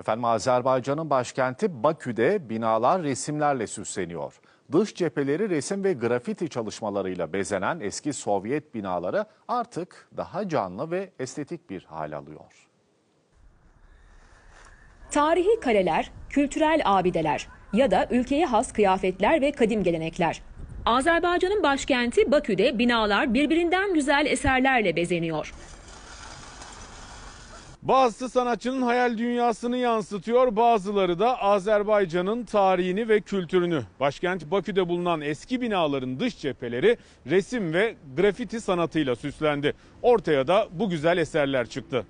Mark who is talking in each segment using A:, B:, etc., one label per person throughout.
A: Efendim Azerbaycan'ın başkenti Bakü'de binalar resimlerle süsleniyor. Dış cepheleri resim ve grafiti çalışmalarıyla bezenen eski Sovyet binaları artık daha canlı ve estetik bir hal alıyor.
B: Tarihi kaleler, kültürel abideler ya da ülkeye has kıyafetler ve kadim gelenekler. Azerbaycan'ın başkenti Bakü'de binalar birbirinden güzel eserlerle bezeniyor.
C: Bazısı sanatçının hayal dünyasını yansıtıyor, bazıları da Azerbaycan'ın tarihini ve kültürünü. Başkent Bakü'de bulunan eski binaların dış cepheleri resim ve grafiti sanatıyla süslendi. Ortaya da bu güzel eserler çıktı.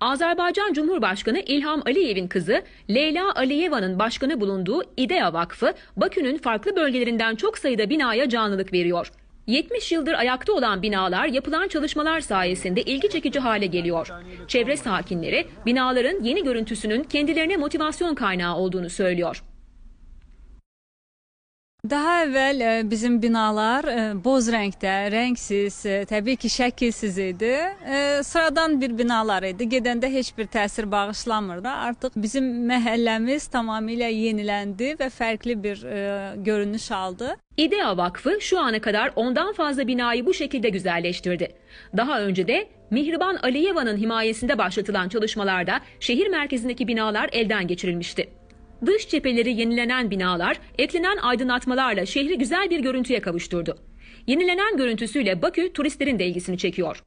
B: Azerbaycan Cumhurbaşkanı İlham Aliyev'in kızı Leyla Aliyeva'nın başkanı bulunduğu İdea Vakfı, Bakü'nün farklı bölgelerinden çok sayıda binaya canlılık veriyor. 70 yıldır ayakta olan binalar yapılan çalışmalar sayesinde ilgi çekici hale geliyor. Çevre sakinleri binaların yeni görüntüsünün
D: kendilerine motivasyon kaynağı olduğunu söylüyor. Daha evvel e, bizim binalar e, boz renkte, renksiz, e, təbii ki şəkilsiz idi. Sıradan bir binalar idi. Gedəndə heç bir təsir bağışlamırdı. Artıq bizim məhəlləmiz tamamilə yeniləndi və fərqli bir görünüş aldı. İdea Vakfı şu ana kadar ondan fazla binayı bu şekilde güzelleştirdi.
B: Daha önce de Mihriban Aliyeva'nın himayesinde başlatılan çalışmalarda şehir merkezindeki binalar elden geçirilmişti dış cepheleri yenilenen binalar, eklenen aydınlatmalarla şehri güzel bir görüntüye kavuşturdu. Yenilenen görüntüsüyle Bakü turistlerin de ilgisini çekiyor.